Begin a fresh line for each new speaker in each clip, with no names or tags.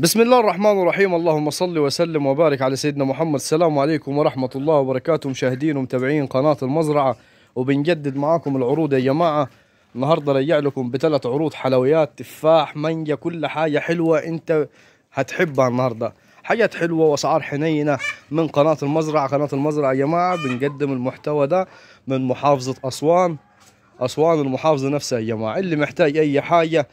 بسم الله الرحمن الرحيم اللهم صل وسلم وبارك على سيدنا محمد السلام عليكم ورحمة الله وبركاته مشاهدين ومتابعين قناة المزرعة وبنجدد معاكم العروض يا جماعة النهاردة رجع لكم بثلاث عروض حلويات تفاح مانجا كل حاجة حلوة انت هتحبها النهاردة حاجات حلوة واسعار حنينة من قناة المزرعة قناة المزرعة يا جماعة بنقدم المحتوى ده من محافظة أسوان أسوان المحافظة نفسها يا جماعة اللي محتاج أي حاجة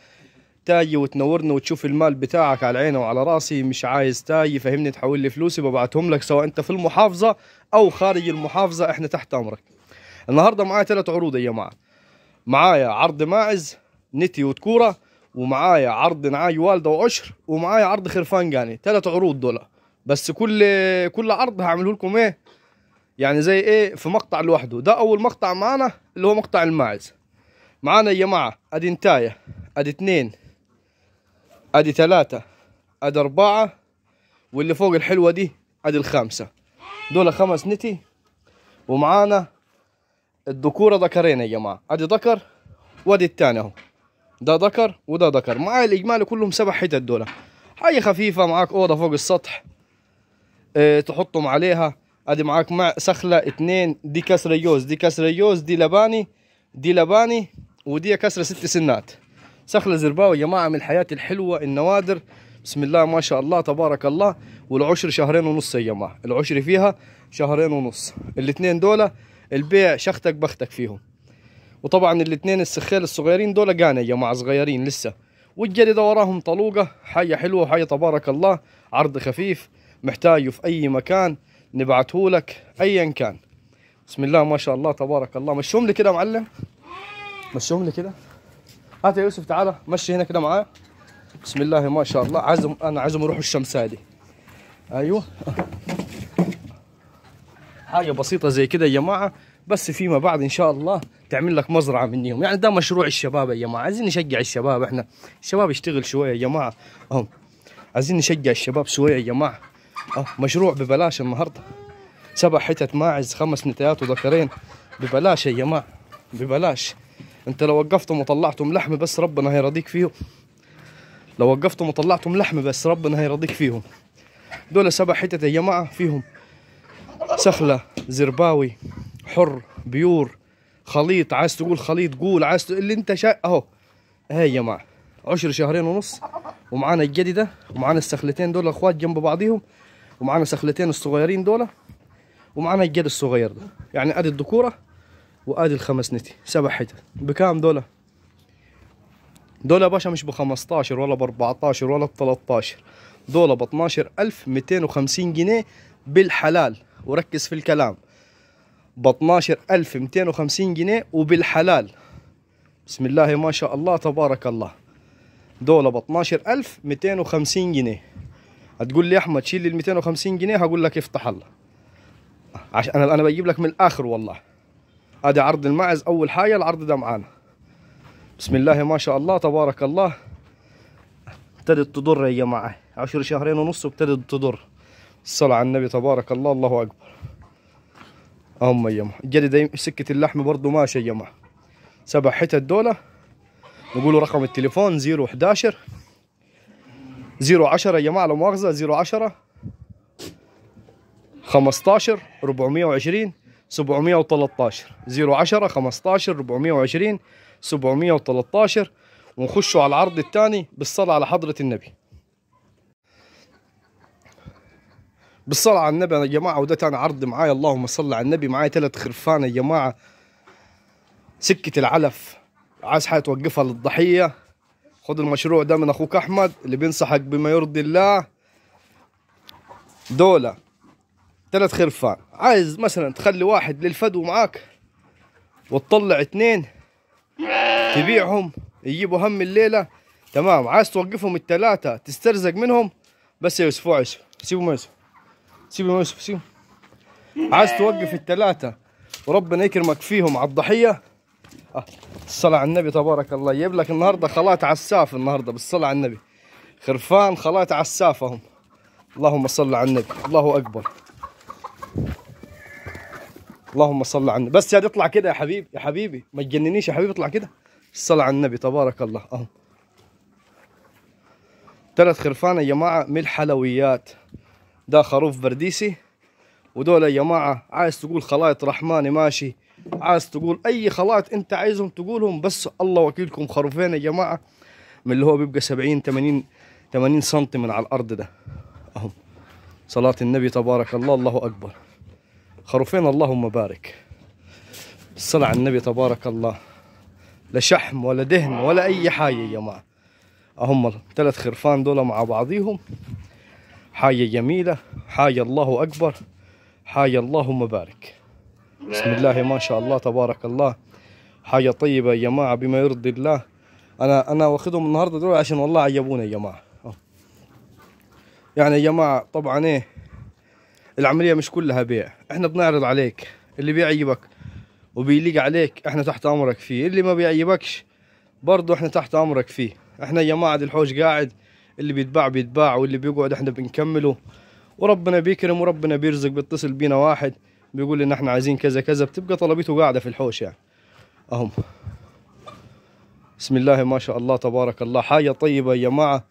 تاي وتنورنا وتشوف المال بتاعك على عيني وعلى راسي مش عايز تاي فهمني تحول لي فلوسي ببعتهم لك سواء انت في المحافظه او خارج المحافظه احنا تحت امرك النهارده معايا ثلاث عروض يا جماعه معايا عرض ماعز نتي وتكوره ومعايا عرض نعاي والده وعشر ومعايا عرض خرفان جاني ثلاث عروض دول بس كل كل عرض هعمله لكم ايه يعني زي ايه في مقطع لوحده ده اول مقطع معانا اللي هو مقطع الماعز معانا يا جماعه ادي انتايه ادي اتنين ادي ثلاثة ادي اربعة واللي فوق الحلوة دي ادي الخامسة دول خمس نتي ومعانا الذكورة ذكرين يا جماعة ادي ذكر وادي الثاني اهو ده ذكر وده ذكر معايا الاجمالي كلهم سبع حتت دول حاجة خفيفة معاك اوضة فوق السطح اه تحطهم عليها ادي معاك مع سخلة اتنين دي كسر يوز دي كسر يوز دي لباني دي لباني ودي كسرة ست سنات سخلة زرباوي يا جماعة من الحياة الحلوة النوادر بسم الله ما شاء الله تبارك الله والعشر شهرين ونص يا جماعة العشر فيها شهرين ونص الاثنين دول البيع شختك بختك فيهم وطبعا الاثنين السخيل الصغيرين دول قانا يا جماعة صغيرين لسه والجلدة وراهم طلوقة حاجة حلوة حاجة تبارك الله عرض خفيف محتاجه في أي مكان نبعته لك أيا كان بسم الله ما شاء الله تبارك الله مشهم لي كده معلم مشهم لي كده هات يا يوسف تعالى مشي هنا كده معايا بسم الله ما شاء الله عزم انا عزم يروحوا الشمس هذه ايوه حاجه بسيطه زي كده يا جماعه بس فيما بعد ان شاء الله تعمل لك مزرعه منهم يعني ده مشروع الشباب يا جماعه عايزين نشجع الشباب احنا الشباب يشتغل شويه يا جماعه اهم عايزين نشجع الشباب شويه يا جماعه اه مشروع ببلاش النهارده سبع حتت ماعز خمس نتيات وذكرين ببلاش يا جماعه ببلاش انت لو وقفتهم وطلعتهم لحم بس ربنا هيرضيك فيهم لو وقفتهم وطلعتهم لحم بس ربنا هيرضيك فيهم دول سبع حتت يا جماعة فيهم سخلة زرباوي حر بيور خليط عايز تقول خليط قول عايز تقول اللي انت شا... اهو اهي يا جماعة عشر شهرين ونص ومعانا الجدي ده ومعانا السخلتين دول اخوات جنب بعضيهم ومعانا سخلتين الصغيرين دول ومعانا الجدي الصغير ده يعني ادي الذكوره وادي الخمس نتي سبع حتت بكام دولا دولا باشا مش ب 15 ولا ب 14 ولا ب 13 دولا ب 12250 جنيه بالحلال وركز في الكلام ب 12250 جنيه وبالحلال بسم الله ما شاء الله تبارك الله دولا ب 12250 جنيه هتقول لي احمد شيل ال 250 جنيه هقول لك افتح الله عشان انا انا بجيب لك من الاخر والله هذا عرض المعز اول حاجه العرض ده معانا بسم الله ما شاء الله تبارك الله ابتدت تضر يا جماعه عشر شهرين ونص ابتدت تضر الصلاة على النبي تبارك الله الله اكبر اهم يا جماعه الجديد سكه اللحم برضه ماشيه يا جماعه سبع حتت دولة نقولوا رقم التليفون 011 010 يا جماعه لا مؤاخذه 010 15 420 713 010 15 420 713 ونخشوا على العرض الثاني بالصلاة على حضرة النبي بالصلاة على النبي يا جماعة وده ثاني عرض معايا اللهم صل على النبي معايا ثلاث خرفان يا جماعة سكة العلف عايز حاجة توقفها للضحية خد المشروع ده من أخوك أحمد اللي بينصحك بما يرضي الله دولة ثلاث خرفان عايز مثلا تخلي واحد للفدو معاك وتطلع اثنين تبيعهم يجيبوا هم الليلة تمام عايز توقفهم الثلاثة تسترزق منهم بس يا يوسف وعش سيبهم يوسف سيبهم يوسف سيبوا عايز توقف الثلاثة وربنا يكرمك فيهم على الضحية آه. الصلاة على النبي تبارك الله يجيب لك النهاردة خلاط عساف النهاردة بالصلاة على النبي خرفان خلاط عسافهم اللهم صل على النبي الله أكبر اللهم صل على النبي بس يا اطلع كده يا حبيبي يا حبيبي ما تجننيش يا حبيبي اطلع كده الصلاة على النبي تبارك الله اهو ثلاث خرفان يا جماعة من الحلويات ده خروف برديسي ودول يا جماعة عايز تقول خلايط رحماني ماشي عايز تقول اي خلايط انت عايزهم تقولهم بس الله وكيلكم خروفين يا جماعة من اللي هو بيبقى 70 80 80 سم من على الارض ده اهو صلاة النبي تبارك الله الله اكبر خروفين اللهم بارك الصلاة على النبي تبارك الله لا شحم ولا دهن ولا أي حاجة يا جماعة هم الثلاث خرفان دول مع بعضيهم حاجة جميلة حاجة الله أكبر حاجة اللهم بارك بسم الله ما شاء الله تبارك الله حاجة طيبة يا جماعة بما يرضي الله أنا أنا واخدهم النهاردة دول عشان والله عجبوني يا جماعة يعني يا جماعة طبعا إيه العمليه مش كلها بيع احنا بنعرض عليك اللي بيعجبك وبيليق عليك احنا تحت امرك فيه اللي ما بيعجبكش برضه احنا تحت امرك فيه احنا يا جماعه الحوش قاعد اللي بيتباع بيتباع واللي بيقعد احنا بنكمله وربنا بيكرم وربنا بيرزق بيتصل بينا واحد بيقول ان احنا عايزين كذا كذا بتبقى طلبيته قاعده في الحوش يعني اهم بسم الله ما شاء الله تبارك الله حاجه طيبه يا جماعه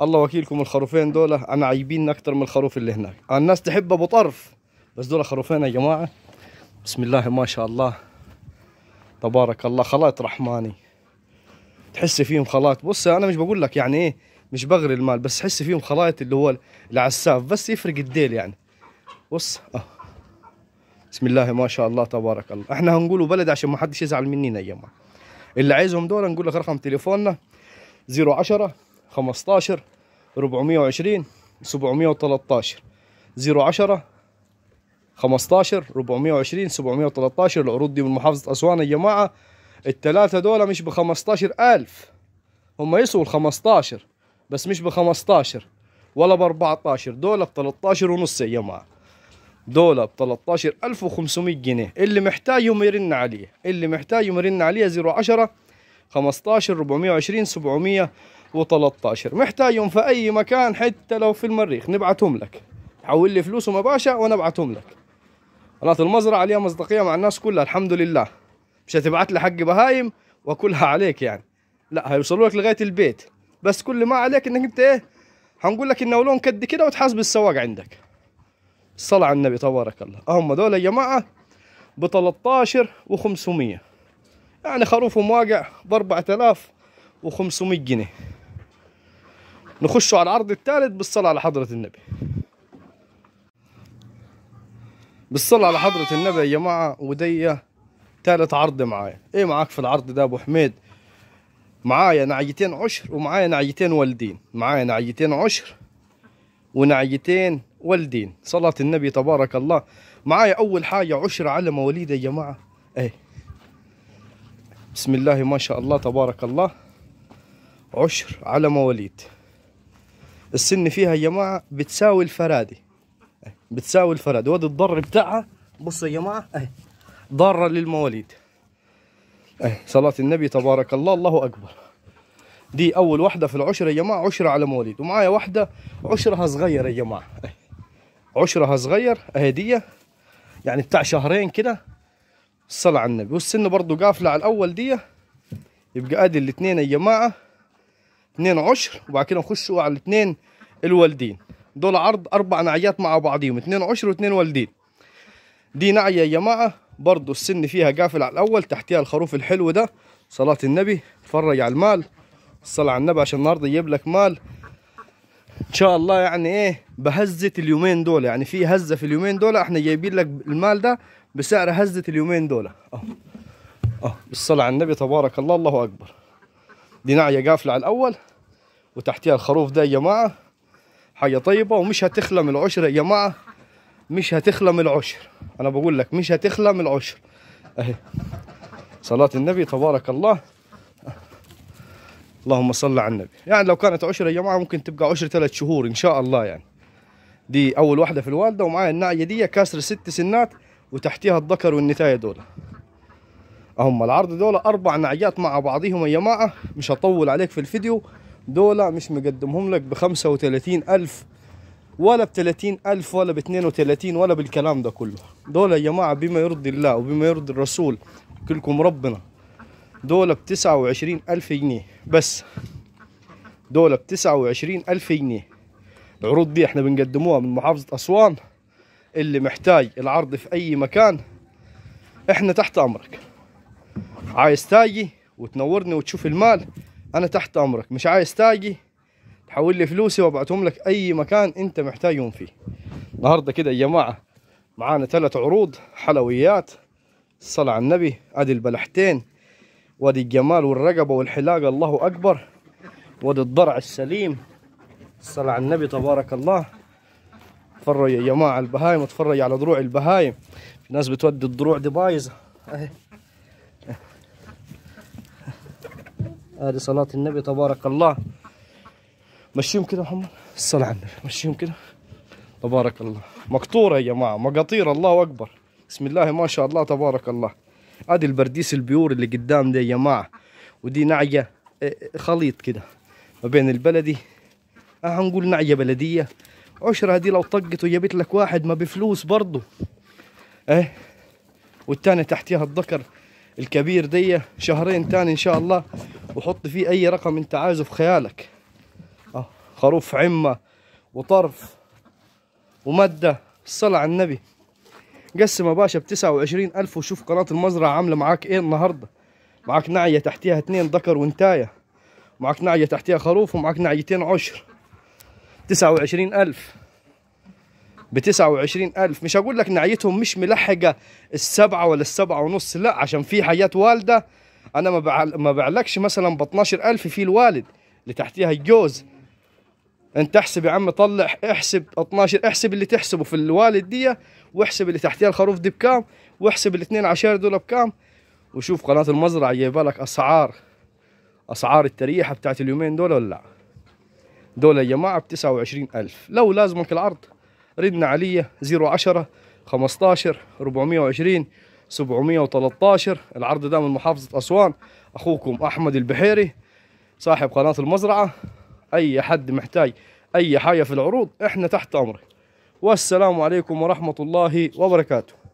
الله وكيلكم الخروفين دول انا عيبين اكتر من الخروف اللي هناك الناس تحب ابو طرف بس دول خروفين يا جماعه بسم الله ما شاء الله تبارك الله خلاط رحماني تحس فيهم خلاط بص انا مش بقول لك يعني ايه مش بغري المال بس تحس فيهم خلايط اللي هو العساف بس يفرق الديل يعني بص اه بسم الله ما شاء الله تبارك الله احنا هنقولوا بلد عشان ما حدش يزعل مننا يا جماعه اللي عايزهم دول نقول لك رقم تليفوننا 010 15 420 713 010 15 420 713 العروض دي من محافظة أسوان يا جماعة الثلاثة دول مش ب 15000 هم يسووا ال 15 بس مش ب 15 ولا ب 14 دول ب 13 ونص يا جماعة دول ب 13500 جنيه اللي محتاجهم يرن عليه اللي محتاجهم يرن عليه 010 15 420 713 محتاجهم في اي مكان حتى لو في المريخ نبعتهم لك حول لي فلوسهم يا باشا وانا ابعتهم لك قناه المزرعه ليها مصداقيه مع الناس كلها الحمد لله مش هتبعت لي حق بهايم واكلها عليك يعني لا هيوصلوا لك لغايه البيت بس كل ما عليك انك انت ايه هنقول لك انه لون قد كده وتحاسب السواق عندك الصلاة على النبي تبارك الله هم دول يا جماعة ب 13 و 500 يعني خروفهم واقع ب 4500 جنيه نخشوا على العرض الثالث بالصلاة على حضرة النبي بالصلاة على حضرة النبي يا جماعة ودي ثالث عرض معايا ايه معاك في العرض ده ابو حميد معايا نعيتين عشر ومعايا نعيتين والدين معايا نعيتين عشر ونعيتين والدين صلاة النبي تبارك الله معايا أول حاجة عشر على مواليد يا جماعة ايه بسم الله ما شاء الله تبارك الله عشر على مواليد السن فيها يا جماعة بتساوي الفرادي بتساوي الفرادي وادي الضر بتاعها بصوا يا جماعة اهي ضارة للمواليد اهي صلاة النبي تبارك الله الله أكبر دي أول واحدة في العشرة يا جماعة عشرة على مواليد ومعايا واحدة عشرها صغير يا جماعة عشرها صغير اهي دي يعني بتاع شهرين كده الصلاة على النبي والسن برضو قافلة على الأول دي يبقى أدي الاثنين يا جماعة اثنين عشر وبعد كده نخشوا على الاثنين الوالدين دول عرض أربع نعيات مع بعضيهم اثنين عشر واثنين والدين دي نعية يا جماعة برضو السن فيها قافل على الأول تحتها الخروف الحلو ده صلاة النبي اتفرج على المال الصلاة على النبي عشان النهارده يجيب لك مال ان شاء الله يعني ايه بهزه اليومين دول يعني في هزه في اليومين دول احنا جايبين لك المال ده بسعر هزة اليومين دول اهو اهو بالصلاة على النبي تبارك الله الله اكبر دي نعية قافلة على الاول وتحتها الخروف ده يا جماعة حاجة طيبة ومش هتخلى من العشر يا جماعة مش هتخلى من العشر انا بقول لك مش هتخلى من العشر اهي صلاة النبي تبارك الله اللهم صل على النبي يعني لو كانت عشرة يا جماعة ممكن تبقى عشر ثلاث شهور ان شاء الله يعني دي اول واحدة في الوالدة ومعايا النعية دي كاسر ست سنات وتحتيها الذكر والنتايه دول هم العرض دول اربع نعجات مع بعضهم يا جماعه مش هطول عليك في الفيديو دول مش مقدمهم لك ب 35 الف ولا ب 30 الف ولا ب 32 ولا بالكلام ده كله دول يا جماعه بما يرضي الله وبما يرضي الرسول كلكم ربنا دول ب 29 الف جنيه بس دول ب 29 الف جنيه العروض دي احنا بنقدموها من محافظه اسوان اللي محتاج العرض في اي مكان احنا تحت امرك عايز تاجي وتنورني وتشوف المال انا تحت امرك مش عايز تاجي تحول لي فلوسي وابعتهم لك اي مكان انت محتاجهم فيه النهارده كده يا جماعه معانا ثلاث عروض حلويات الصلاة على النبي ادي البلحتين وادي الجمال والرقبه والحلاقه الله اكبر وادي الضرع السليم الصلاة على النبي تبارك الله تفرجوا يا جماعه البهايم وتفرج على دروع البهايم في ناس بتودي الدروع دي بايظه هذه صلاة النبي تبارك الله مشيهم كده محمد الصلاة على النبي مشيهم كده تبارك الله مقطورة يا جماعة مقاطير الله أكبر بسم الله ما شاء الله تبارك الله ادي البرديس البيور اللي قدام ده يا جماعة ودي نعجة إيه، خليط كده ما بين البلدي هنقول نعجة بلدية عشرة دي لو طقت وجابت لك واحد ما بفلوس برضه ايه والتاني تحتيها الذكر الكبير دي شهرين تاني ان شاء الله وحط فيه اي رقم انت عايزه في خيالك اه خروف عمة وطرف ومادة الصلاة على النبي قسم يا باشا بتسعة وعشرين ألف وشوف قناة المزرعة عاملة معاك ايه النهاردة معاك نعية تحتيها اتنين ذكر وانتاية معاك نعية تحتيها خروف ومعاك نعيتين عشر 29000 ب 29000 مش اقول لك نعيتهم مش ملحقه السبعه ولا السبعه ونص لا عشان في حاجات والده انا ما ما بعلكش مثلا ب 12000 في الوالد اللي تحتيها الجوز انت احسب يا عم طلع احسب 12 احسب اللي تحسبه في الوالد دي واحسب اللي تحتيها الخروف دي بكام واحسب الاثنين عشر دول بكام وشوف قناه المزرعه جايبه لك اسعار اسعار التريحه بتاعت اليومين دول ولا لا دول يا جماعه ب 29000 لو لازمك العرض ردنا علي 010 15 420 713 العرض ده من محافظه اسوان اخوكم احمد البحيري صاحب قناه المزرعه اي حد محتاج اي حاجه في العروض احنا تحت امرك والسلام عليكم ورحمه الله وبركاته